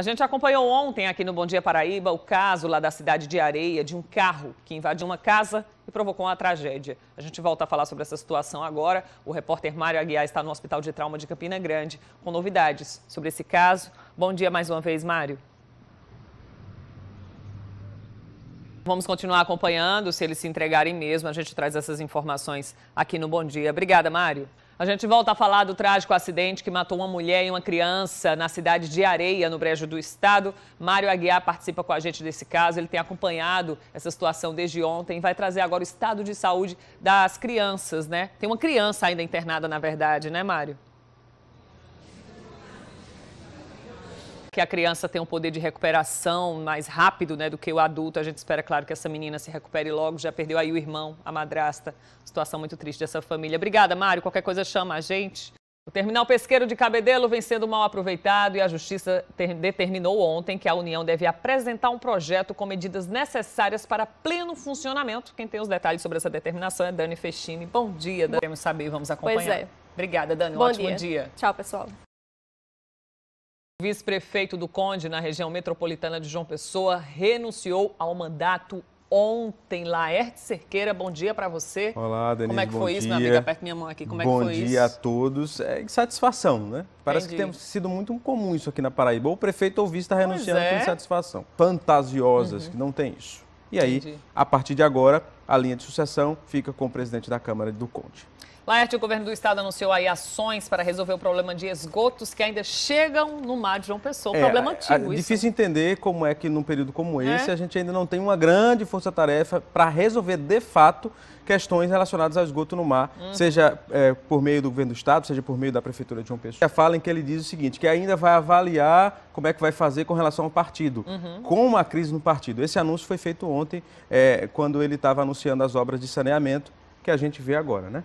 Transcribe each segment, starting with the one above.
A gente acompanhou ontem aqui no Bom Dia Paraíba o caso lá da cidade de Areia de um carro que invadiu uma casa e provocou uma tragédia. A gente volta a falar sobre essa situação agora. O repórter Mário Aguiar está no Hospital de Trauma de Campina Grande com novidades sobre esse caso. Bom dia mais uma vez, Mário. Vamos continuar acompanhando, se eles se entregarem mesmo, a gente traz essas informações aqui no Bom Dia. Obrigada, Mário. A gente volta a falar do trágico acidente que matou uma mulher e uma criança na cidade de Areia, no Brejo do Estado. Mário Aguiar participa com a gente desse caso. Ele tem acompanhado essa situação desde ontem. Vai trazer agora o estado de saúde das crianças, né? Tem uma criança ainda internada, na verdade, né, Mário? que a criança tem um poder de recuperação mais rápido né, do que o adulto. A gente espera, claro, que essa menina se recupere logo. Já perdeu aí o irmão, a madrasta. Situação muito triste dessa família. Obrigada, Mário. Qualquer coisa chama a gente. O terminal pesqueiro de Cabedelo vem sendo mal aproveitado e a Justiça determinou ontem que a União deve apresentar um projeto com medidas necessárias para pleno funcionamento. Quem tem os detalhes sobre essa determinação é Dani Fechini. Bom dia, Dani. Queremos saber e vamos acompanhar. Pois é. Obrigada, Dani. Um Bom ótimo dia. dia. Tchau, pessoal. Vice-prefeito do Conde, na região metropolitana de João Pessoa, renunciou ao mandato ontem. Laerte Cerqueira, bom dia para você. Olá, Denise, Como é que foi dia. isso, minha amiga? Aperta minha mão aqui. Como bom é que foi isso? Bom dia a todos. É insatisfação, né? Parece Entendi. que tem sido muito comum isso aqui na Paraíba. O prefeito ou vice está renunciando é. por insatisfação. Fantasiosas, uhum. que não tem isso. E aí, Entendi. a partir de agora, a linha de sucessão fica com o presidente da Câmara do Conde. Laerte, o governo do estado anunciou aí ações para resolver o problema de esgotos que ainda chegam no mar de João Pessoa. É, problema antigo, é, Difícil né? entender como é que num período como é. esse é. a gente ainda não tem uma grande força-tarefa para resolver de fato questões relacionadas ao esgoto no mar, uhum. seja é, por meio do governo do estado, seja por meio da prefeitura de João Pessoa. Fala em que ele diz o seguinte, que ainda vai avaliar como é que vai fazer com relação ao partido, uhum. com a crise no partido. Esse anúncio foi feito ontem, é, quando ele estava anunciando as obras de saneamento que a gente vê agora, né?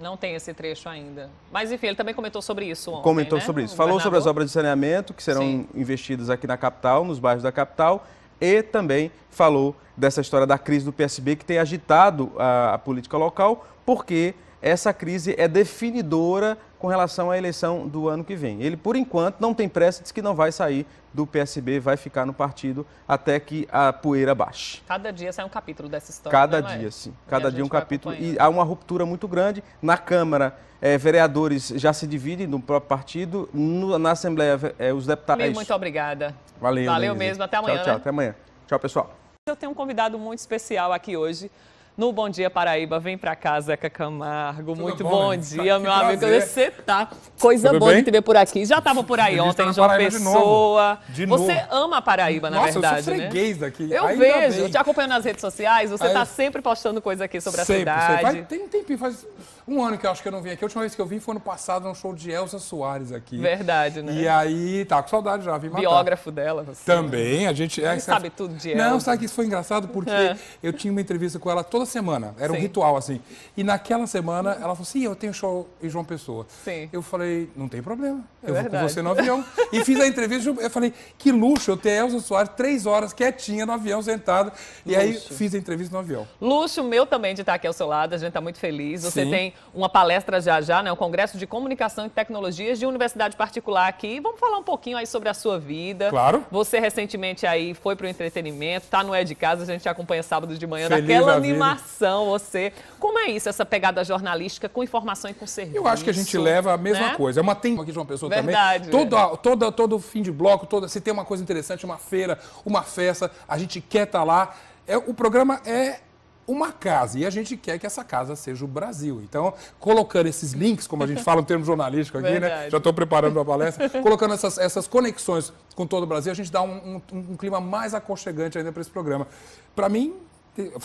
Não tem esse trecho ainda. Mas, enfim, ele também comentou sobre isso ontem. Comentou né? sobre isso. Falou sobre as obras de saneamento que serão Sim. investidas aqui na capital, nos bairros da capital. E também falou dessa história da crise do PSB que tem agitado a, a política local, porque essa crise é definidora com relação à eleição do ano que vem. Ele, por enquanto, não tem pressa, diz que não vai sair do PSB, vai ficar no partido até que a poeira baixe. Cada dia sai um capítulo dessa história. Cada né, dia, sim. Cada dia um capítulo. E há uma ruptura muito grande. Na Câmara, eh, vereadores já se dividem do próprio partido. No, na Assembleia, eh, os deputados. muito obrigada. Valeu. Valeu mesmo. Até amanhã. Tchau, tchau. Né? Até amanhã. Tchau, pessoal. Eu tenho um convidado muito especial aqui hoje. No Bom Dia Paraíba, vem pra cá, Zeca Camargo. Tudo Muito bom, bom dia, meu prazer. amigo. Você tá coisa Tudo boa bem? de te ver por aqui. Já tava por aí tá ontem, João Pessoa. De novo. Você ama a Paraíba, na Nossa, verdade, eu sou né? freguês né? Eu Ainda vejo, bem. te acompanho nas redes sociais, você Aí... tá sempre postando coisa aqui sobre sempre, a cidade. Sempre. tem um tempinho, faz um ano que eu acho que eu não vim aqui. A última vez que eu vim foi no passado, no show de Elsa Soares aqui. Verdade, né? E aí, tá com saudade já, vim matar. Biógrafo dela, você. Também, a gente... A é sabe tudo de Elsa. Não, sabe que isso foi engraçado? Porque é. eu tinha uma entrevista com ela toda toda semana. Era Sim. um ritual, assim. E naquela semana, ela falou assim, eu tenho show em João Pessoa. Sim. Eu falei, não tem problema, é eu vou com você no avião. e fiz a entrevista, eu falei, que luxo eu ter Elza Soares três horas quietinha no avião, sentada. E luxo. aí fiz a entrevista no avião. Luxo meu também de estar aqui ao seu lado, a gente está muito feliz. Você Sim. tem uma palestra já já, né? O um Congresso de Comunicação e Tecnologias de Universidade Particular aqui. Vamos falar um pouquinho aí sobre a sua vida. Claro. Você recentemente aí foi para o entretenimento, está no É de Casa, a gente acompanha sábado de manhã Feliz naquela animação informação, você. Como é isso, essa pegada jornalística com informação e com serviço? Eu acho que a gente leva a mesma né? coisa. É uma tem aqui de uma pessoa Verdade. também. Todo, todo, todo fim de bloco, toda, se tem uma coisa interessante, uma feira, uma festa, a gente quer estar tá lá. É, o programa é uma casa e a gente quer que essa casa seja o Brasil. Então, colocando esses links, como a gente fala no termo jornalístico aqui, né? Verdade. né? Já estou preparando a palestra, colocando essas, essas conexões com todo o Brasil, a gente dá um, um, um clima mais aconchegante ainda para esse programa. Para mim,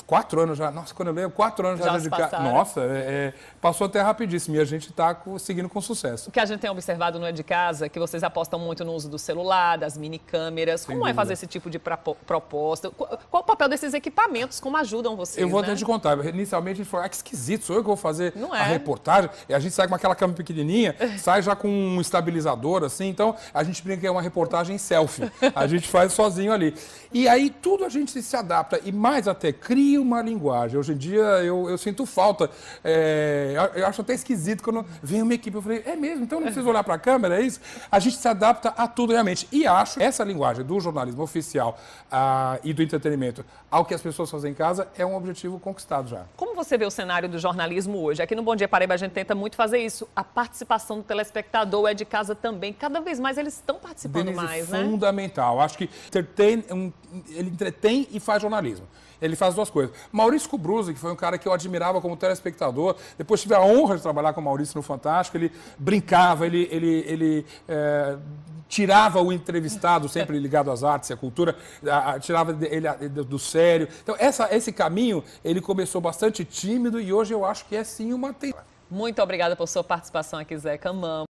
Quatro anos já, nossa, quando eu lembro, quatro anos já, já de casa. Nossa, é, é, passou até rapidíssimo e a gente está seguindo com sucesso. O que a gente tem observado no É de Casa é que vocês apostam muito no uso do celular, das mini câmeras. como é dúvida. é fazer esse tipo de proposta? Qual, o papel desses equipamentos? Como ajudam vocês? Eu vou né? até te contar. Inicialmente a gente falou, ah, que esquisito, sou eu que vou fazer é. a reportagem. E a gente sai com aquela câmera pequenininha, sai já com um estabilizador assim. Então a gente brinca que é uma reportagem selfie. A gente faz sozinho ali. E aí tudo a gente se adapta. E mais até cria uma linguagem. Hoje em dia eu, eu sinto falta. É, eu acho até esquisito quando vem uma equipe. Eu falei, é mesmo? Então não precisa olhar para a câmera, é isso? A gente se adapta a tudo realmente. E acho essa linguagem do jornalismo oficial ah, e do entretenimento ao que as pessoas fazem em casa é um objetivo conquistado já. Como você vê o cenário do jornalismo hoje? Aqui no Bom Dia Paraíba a gente tenta muito fazer isso. A participação do telespectador é de casa também. Cada vez mais eles estão participando Denise, mais, né? fundamental. Acho que ter, ter um ele entretém e faz jornalismo. Ele faz duas coisas. Maurício Cubruzzi, que foi um cara que eu admirava como telespectador, depois tive a honra de trabalhar com o Maurício no Fantástico, ele brincava, ele, ele, ele é, tirava o entrevistado, sempre ligado às artes e à cultura, a, a, tirava ele a, do sério. Então, essa, esse caminho, ele começou bastante tímido e hoje eu acho que é sim uma Muito obrigada por sua participação aqui, Zeca. Amamos.